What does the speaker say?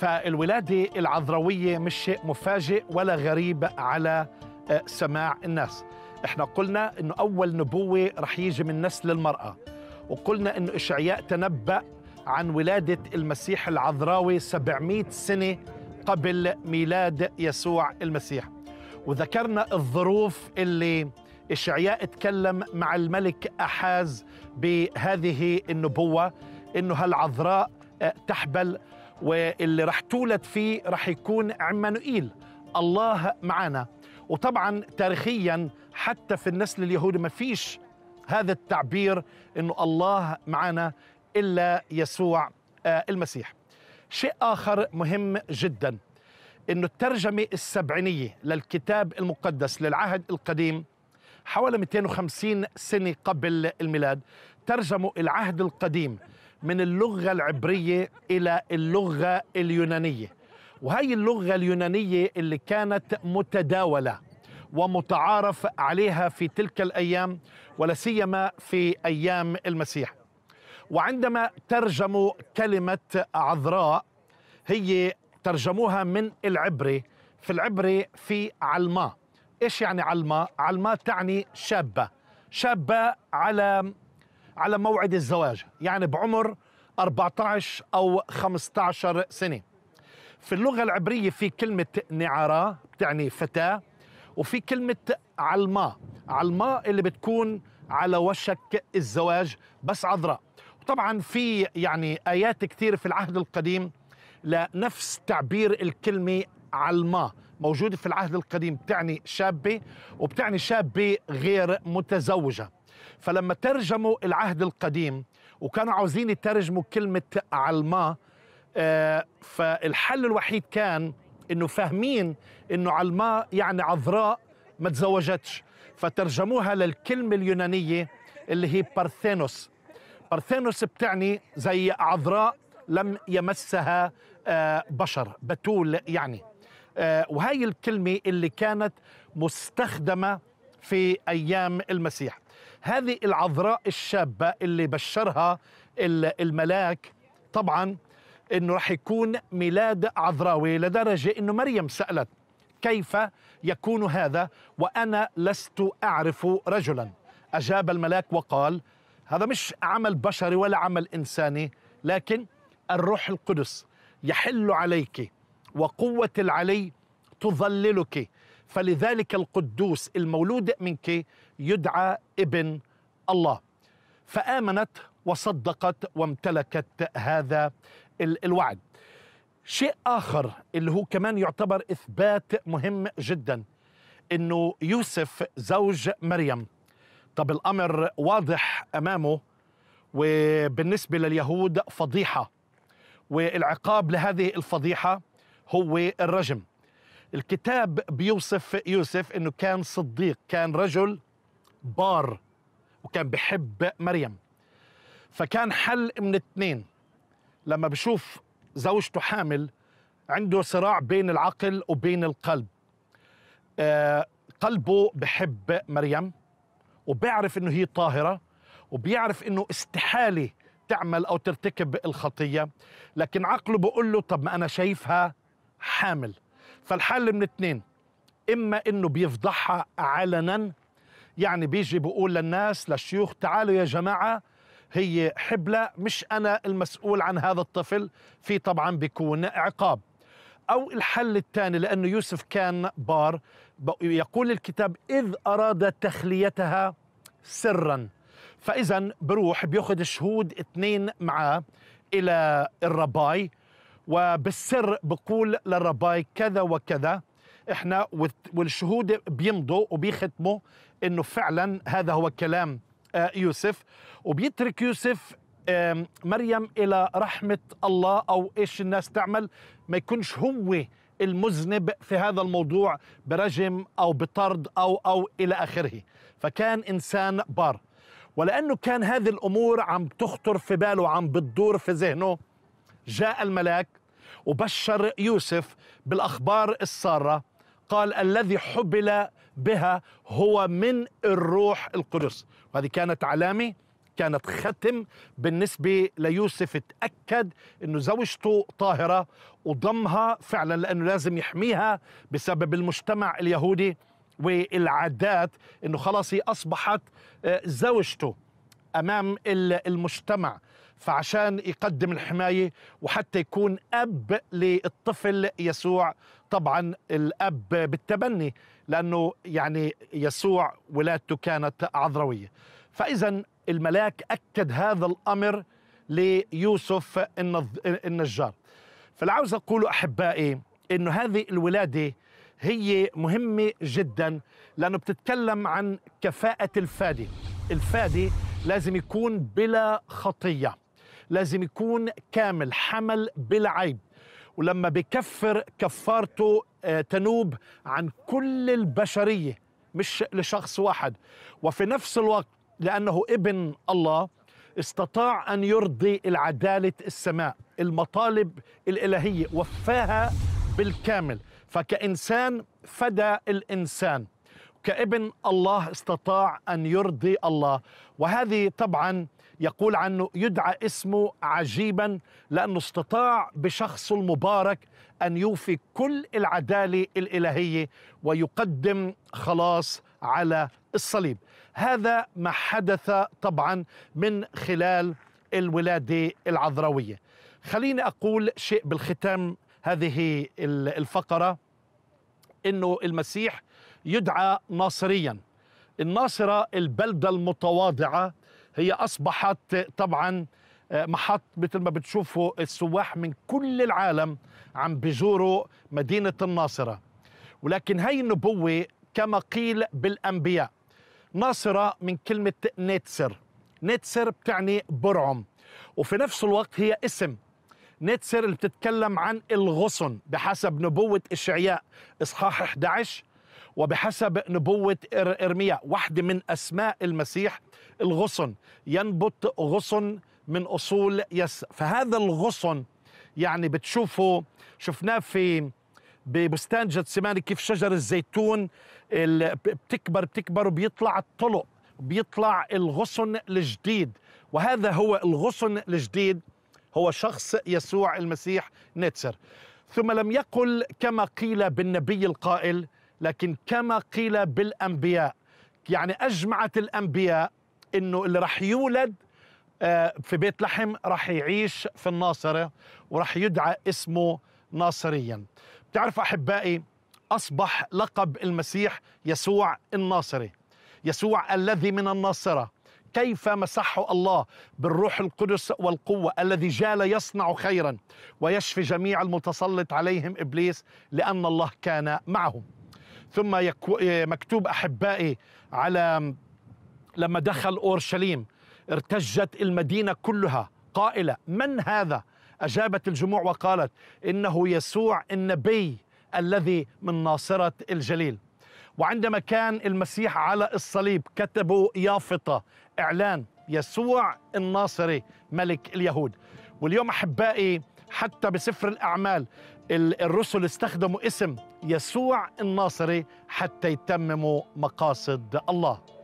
فالولادة العذروية مش شيء مفاجئ ولا غريب على آه، سماع الناس احنا قلنا انه اول نبوة رح يجي من نسل المرأة وقلنا انه اشعياء تنبأ عن ولادة المسيح العذراوي 700 سنة قبل ميلاد يسوع المسيح وذكرنا الظروف اللي إشعياء تكلم مع الملك أحاز بهذه النبوة إنه هالعذراء آه، تحبل واللي راح تولد فيه راح يكون عمانوئيل الله معنا وطبعا تاريخيا حتى في النسل اليهودي ما فيش هذا التعبير انه الله معنا الا يسوع آه، المسيح شيء اخر مهم جدا انه الترجمه السبعينيه للكتاب المقدس للعهد القديم حوالي 250 سنه قبل الميلاد ترجموا العهد القديم من اللغة العبرية إلى اللغة اليونانية وهي اللغة اليونانية اللي كانت متداولة ومتعارف عليها في تلك الأيام ولا سيما في أيام المسيح وعندما ترجموا كلمة عذراء هي ترجموها من العبري في العبري في علماء ايش يعني علماء علماء تعني شابه شابه على على موعد الزواج يعني بعمر 14 أو 15 سنة في اللغة العبرية في كلمة نعارة بتعني فتاة وفي كلمة علماء علماء اللي بتكون على وشك الزواج بس عذراء وطبعا في يعني آيات كثيرة في العهد القديم لنفس تعبير الكلمة علماء موجودة في العهد القديم بتعني شابة وبتعني شابة غير متزوجة فلما ترجموا العهد القديم وكانوا عاوزين يترجموا كلمة علما آه، فالحل الوحيد كان انه فاهمين انه علما يعني عذراء ما تزوجتش فترجموها للكلمة اليونانية اللي هي بارثينوس بارثينوس بتعني زي عذراء لم يمسها آه، بشر بتول يعني آه، وهي الكلمة اللي كانت مستخدمة في أيام المسيح هذه العذراء الشابة اللي بشرها الملاك طبعا انه رح يكون ميلاد عذراوي لدرجه انه مريم سالت كيف يكون هذا وانا لست اعرف رجلا اجاب الملاك وقال هذا مش عمل بشري ولا عمل انساني لكن الروح القدس يحل عليك وقوه العلي تظللك فلذلك القدوس المولود منك يدعى ابن الله فآمنت وصدقت وامتلكت هذا الوعد شيء آخر اللي هو كمان يعتبر إثبات مهم جدا أنه يوسف زوج مريم طب الأمر واضح أمامه وبالنسبة لليهود فضيحة والعقاب لهذه الفضيحة هو الرجم الكتاب بيوصف يوسف انه كان صديق كان رجل بار وكان بحب مريم فكان حل من اثنين لما بشوف زوجته حامل عنده صراع بين العقل وبين القلب آه قلبه بحب مريم وبيعرف انه هي طاهره وبيعرف انه استحاله تعمل او ترتكب الخطيه لكن عقله بقول له طب ما انا شايفها حامل فالحل من اتنين اما انه بيفضحها علنا يعني بيجي بيقول للناس للشيوخ تعالوا يا جماعه هي حبلة مش أنا المسؤول عن هذا الطفل في طبعا بيكون عقاب أو الحل الثاني لأنه يوسف كان بار يقول الكتاب إذ أراد تخليتها سرا فإذا بروح بياخذ شهود اثنين معاه إلى الرباي وبالسر بقول للرباي كذا وكذا احنا والشهود بيمضوا وبيختموا انه فعلا هذا هو كلام آه، يوسف وبيترك يوسف مريم الى رحمه الله او ايش الناس تعمل ما يكونش هو المذنب في هذا الموضوع برجم او بطرد او او الى اخره فكان انسان بار ولانه كان هذه الامور عم تخطر في باله عم بتدور في ذهنه جاء الملاك وبشر يوسف بالأخبار السارة قال الذي حبل بها هو من الروح القدس وهذه كانت علامة كانت ختم بالنسبة ليوسف تاكد أنه زوجته طاهرة وضمها فعلا لأنه لازم يحميها بسبب المجتمع اليهودي والعادات أنه خلاص هي أصبحت آه، زوجته أمام المجتمع فعشان يقدم الحمايه وحتى يكون اب للطفل يسوع طبعا الاب بالتبني لانه يعني يسوع ولادته كانت عذرويه فاذا الملاك اكد هذا الامر ليوسف النجار فالعاوز اقول احبائي انه هذه الولاده هي مهمه جدا لانه بتتكلم عن كفاءه الفادي الفادي لازم يكون بلا خطيه لازم يكون كامل حمل بلا عيب ولما بكفر كفارته آه، تنوب عن كل البشريه مش لشخص واحد وفي نفس الوقت لانه ابن الله استطاع ان يرضي العداله السماء المطالب الالهيه وفاها بالكامل فكانسان فدى الانسان كابن الله استطاع ان يرضي الله وهذه طبعا يقول عنه يدعى اسمه عجيبا لأنه استطاع بشخصه المبارك أن يوفي كل العدالة الإلهية ويقدم خلاص على الصليب هذا ما حدث طبعا من خلال الولادة العذراوية خليني أقول شيء بالختام هذه الفقرة أنه المسيح يدعى ناصريا الناصرة البلدة المتواضعة هي أصبحت طبعا آه، محط مثل ما بتشوفوا السواح من كل العالم عم بيزوروا مدينة الناصرة ولكن هي النبوة كما قيل بالأنبياء ناصرة من كلمة نيتسر نيتسر بتعني برعم وفي نفس الوقت هي اسم نيتسر اللي بتتكلم عن الغصن بحسب نبوة إشعياء إصحاح 11 وبحسب نبوة إرميا واحدة من أسماء المسيح الغصن ينبت غصن من أصول يس فهذا الغصن يعني بتشوفوا شفناه في ببستان جتسماني كيف شجر الزيتون بتكبر بتكبر وبيطلع الطلق بيطلع الغصن الجديد وهذا هو الغصن الجديد هو شخص يسوع المسيح نتسر ثم لم يقل كما قيل بالنبي القائل لكن كما قيل بالأنبياء يعني أجمعت الأنبياء أنه اللي رح يولد آه، في بيت لحم رح يعيش في الناصرة ورح يدعى اسمه ناصريا بتعرف أحبائي أصبح لقب المسيح يسوع الناصري يسوع الذي من الناصرة كيف مسحه الله بالروح القدس والقوة الذي جال يصنع خيرا ويشفي جميع المتسلط عليهم إبليس لأن الله كان معهم ثم يكو مكتوب أحبائي على لما دخل أورشليم ارتجت المدينة كلها قائلة من هذا أجابت الجموع وقالت إنه يسوع النبي الذي من ناصرة الجليل وعندما كان المسيح على الصليب كتبوا يافطة إعلان يسوع الناصري ملك اليهود واليوم أحبائي حتى بسفر الأعمال الرسل استخدموا اسم يسوع الناصري حتى يتمموا مقاصد الله